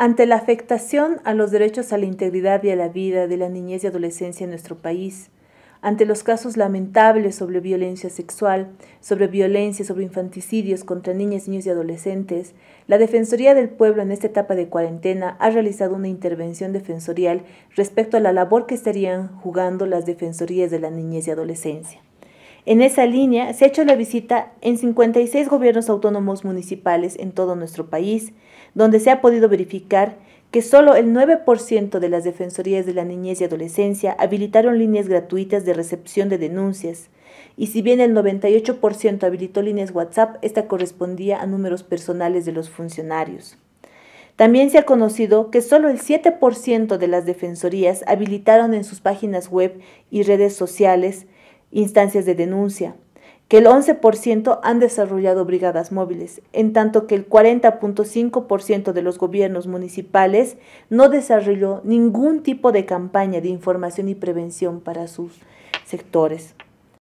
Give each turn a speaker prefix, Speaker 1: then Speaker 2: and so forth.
Speaker 1: Ante la afectación a los derechos a la integridad y a la vida de la niñez y adolescencia en nuestro país, ante los casos lamentables sobre violencia sexual, sobre violencia, sobre infanticidios contra niñas, niños y adolescentes, la Defensoría del Pueblo en esta etapa de cuarentena ha realizado una intervención defensorial respecto a la labor que estarían jugando las defensorías de la niñez y adolescencia. En esa línea se ha hecho la visita en 56 gobiernos autónomos municipales en todo nuestro país, donde se ha podido verificar que solo el 9% de las defensorías de la niñez y adolescencia habilitaron líneas gratuitas de recepción de denuncias, y si bien el 98% habilitó líneas WhatsApp, esta correspondía a números personales de los funcionarios. También se ha conocido que solo el 7% de las defensorías habilitaron en sus páginas web y redes sociales instancias de denuncia, que el 11% han desarrollado brigadas móviles, en tanto que el 40.5% de los gobiernos municipales no desarrolló ningún tipo de campaña de información y prevención para sus sectores.